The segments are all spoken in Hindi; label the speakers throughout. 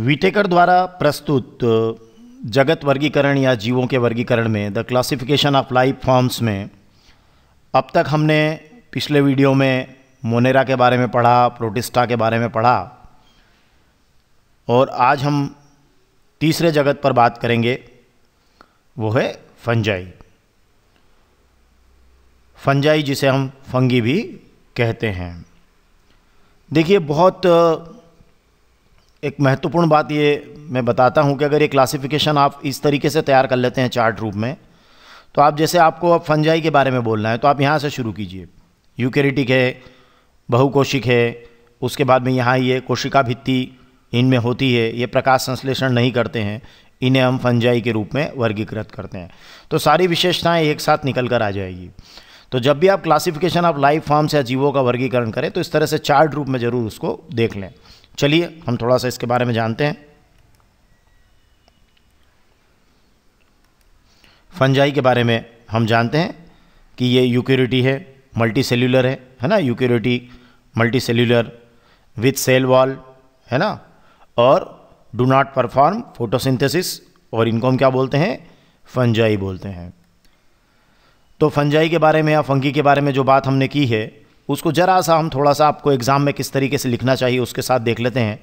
Speaker 1: विटेकर द्वारा प्रस्तुत जगत वर्गीकरण या जीवों के वर्गीकरण में the classification of life forms में अब तक हमने पिछले वीडियो में मोनेरा के बारे में पढ़ा प्रोटिस्टा के बारे में पढ़ा और आज हम तीसरे जगत पर बात करेंगे वो है फंजाई फंजाई जिसे हम फंगी भी कहते हैं देखिए बहुत एक महत्वपूर्ण बात ये मैं बताता हूँ कि अगर ये क्लासिफिकेशन आप इस तरीके से तैयार कर लेते हैं चार्ट रूप में तो आप जैसे आपको अब फंजाई के बारे में बोलना है तो आप यहाँ से शुरू कीजिए यूकेरिटिक है बहुकोशिक है उसके बाद में यहाँ ये कोशिका भित्ति इनमें होती है ये प्रकाश संश्लेषण नहीं करते हैं इन्हें हम फंजाई के रूप में वर्गीकृत करते हैं तो सारी विशेषताएं एक साथ निकल कर आ जाएगी तो जब भी आप क्लासिफिकेशन ऑफ लाइफ फॉर्म्स या जीवों का वर्गीकरण करें तो इस तरह से चार्ट रूप में ज़रूर उसको देख लें चलिए हम थोड़ा सा इसके बारे में जानते हैं फंजाई के बारे में हम जानते हैं कि ये यूक्यूरिटी है मल्टी सेल्यूलर है है ना यूक्यूरिटी multi cellular with cell wall है ना और डू नॉट परफॉर्म फोटोसिंथेसिस और इनको हम क्या बोलते हैं फंजाई बोलते हैं तो फंजाई के बारे में या फंगी के बारे में जो बात हमने की है उसको ज़रा सा हम थोड़ा सा आपको एग्ज़ाम में किस तरीके से लिखना चाहिए उसके साथ देख लेते हैं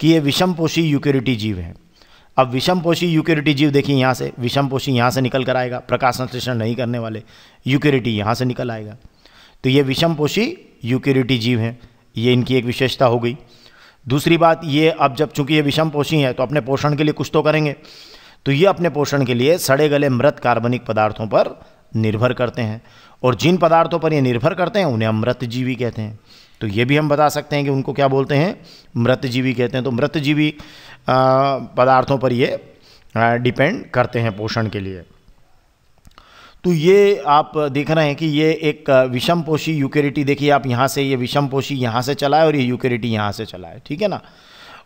Speaker 1: कि ये विषम पोषी यूक्यूरिटी जीव हैं अब विषम पोषी यूक्यूरिटी जीव देखिए यहाँ से विषम पोषी यहाँ से निकल कर आएगा प्रकाश संश्लेषण नहीं करने वाले यूक्यूरिटी यहाँ से निकल आएगा तो ये विषम पोषी यूक्यूरिटी जीव हैं ये इनकी एक विशेषता हो गई दूसरी बात ये अब जब चूंकि ये विषम पोषी हैं तो अपने पोषण के लिए कुछ तो करेंगे तो ये अपने पोषण के लिए सड़े गले मृत कार्बनिक पदार्थों पर निर्भर करते हैं और जिन पदार्थों पर ये निर्भर करते हैं उन्हें जीवी कहते हैं तो ये भी हम बता सकते हैं कि उनको क्या बोलते हैं मृतजीवी कहते हैं तो मृतजीवी पदार्थों पर ये डिपेंड करते हैं पोषण के लिए तो ये आप देख रहे हैं कि ये एक विषम पोषी यूकेरिटी देखिए आप यहाँ से ये विषम पोषी यहाँ से चलाए और ये यूकेरिटी यहाँ से चलाए ठीक है ना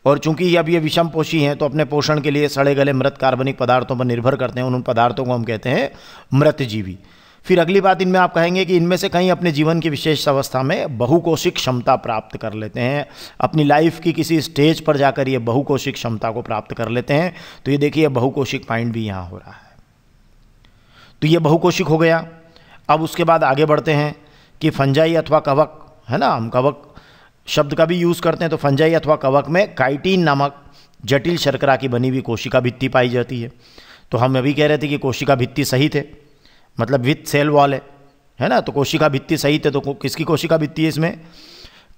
Speaker 1: और चूंकि अब ये विषम पोषी हैं तो अपने पोषण के लिए सड़े गले मृत कार्बनिक पदार्थों पर निर्भर करते हैं उन पदार्थों को हम कहते हैं मृत जीवी फिर अगली बात इनमें आप कहेंगे कि इनमें से कहीं अपने जीवन की विशेष अवस्था में बहुकोशिक क्षमता प्राप्त कर लेते हैं अपनी लाइफ की किसी स्टेज पर जाकर ये बहुकोशिक क्षमता को प्राप्त कर लेते हैं तो ये देखिए बहुकोशिक पॉइंट भी यहाँ हो रहा है तो ये बहुकोशिक हो गया अब उसके बाद आगे बढ़ते हैं कि फंजाई अथवा कवक है ना हम कवक शब्द का भी यूज़ करते हैं तो फंजाई अथवा कवक में काइटीन नामक जटिल शर्करा की बनी हुई कोशिका भित्ति पाई जाती है तो हम अभी कह रहे थे कि कोशिका भित्ति सही थे मतलब विथ सेल वॉल है है ना तो कोशिका भित्ति सही थे तो किसकी कोशिका भित्ति है इसमें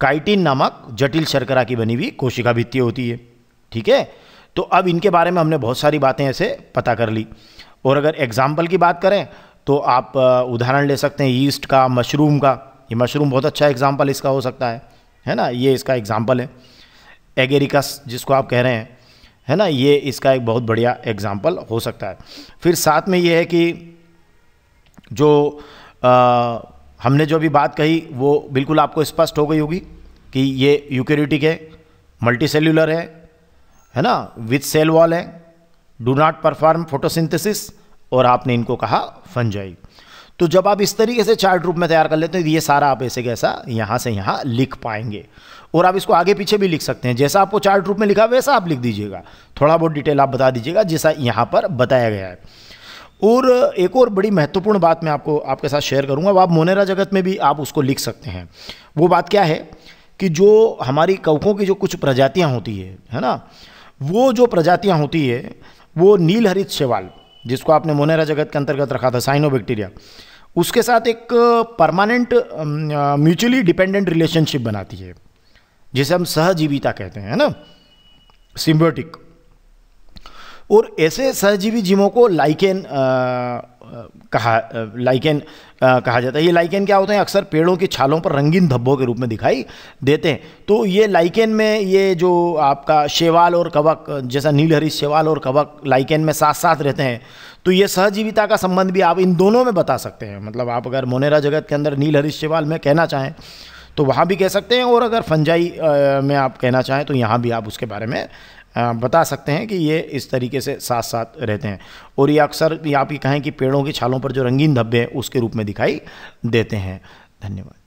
Speaker 1: काइटिन नामक जटिल शर्करा की बनी हुई कोशिका भित्ति होती है ठीक है तो अब इनके बारे में हमने बहुत सारी बातें ऐसे पता कर ली और अगर एग्जाम्पल की बात करें तो आप उदाहरण ले सकते हैं ईस्ट का मशरूम का ये मशरूम बहुत अच्छा एग्जाम्पल इसका हो सकता है है ना ये इसका एग्ज़ाम्पल है एगेरिकस जिसको आप कह रहे हैं है ना ये इसका एक बहुत बढ़िया एग्ज़ाम्पल हो सकता है फिर साथ में ये है कि जो आ, हमने जो भी बात कही वो बिल्कुल आपको स्पष्ट हो गई होगी कि ये यूकेरिटिक है मल्टी सेल्यूलर है है ना विथ सेल वॉल है डू नॉट परफॉर्म फोटोसिंथेसिस और आपने इनको कहा फंजाई तो जब आप इस तरीके से चार्ट रूप में तैयार कर लेते हैं तो ये सारा आप ऐसे कैसा यहाँ से यहाँ लिख पाएंगे और आप इसको आगे पीछे भी लिख सकते हैं जैसा आपको चार्ट रूप में लिखा वैसा आप लिख दीजिएगा थोड़ा बहुत डिटेल आप बता दीजिएगा जैसा यहाँ पर बताया गया है और एक और बड़ी महत्वपूर्ण बात मैं आपको आपके साथ शेयर करूँगा वो आप मोनेरा जगत में भी आप उसको लिख सकते हैं वो बात क्या है कि जो हमारी कवकों की जो कुछ प्रजातियाँ होती है है ना वो जो प्रजातियाँ होती है वो नीलहरित शैवाल जिसको आपने मोनेरा जगत के अंतर्गत रखा था साइनोबैक्टीरिया उसके साथ एक परमानेंट म्यूचुअली डिपेंडेंट रिलेशनशिप बनाती है जिसे हम सहजीविता कहते हैं ना सिम्बोटिक और ऐसे सहजीवी जीवों को लाइकेन कहा लाइकेन कहा जाता है ये लाइकेन क्या होते हैं अक्सर पेड़ों की छालों पर रंगीन धब्बों के रूप में दिखाई देते हैं तो ये लाइकेन में ये जो आपका शेवाल और कवक जैसा नीलहरी शेवाल और कवक लाइकेन में साथ साथ रहते हैं तो ये सहजीविता का संबंध भी आप इन दोनों में बता सकते हैं मतलब आप अगर मोनेरा जगत के अंदर नीलहरी शेवाल में कहना चाहें तो वहाँ भी कह सकते हैं और अगर फंजाई में आप कहना चाहें तो यहाँ भी आप उसके बारे में बता सकते हैं कि ये इस तरीके से साथ साथ रहते हैं और ये अक्सर आप ये कहें कि पेड़ों की छालों पर जो रंगीन धब्बे हैं उसके रूप में दिखाई देते हैं धन्यवाद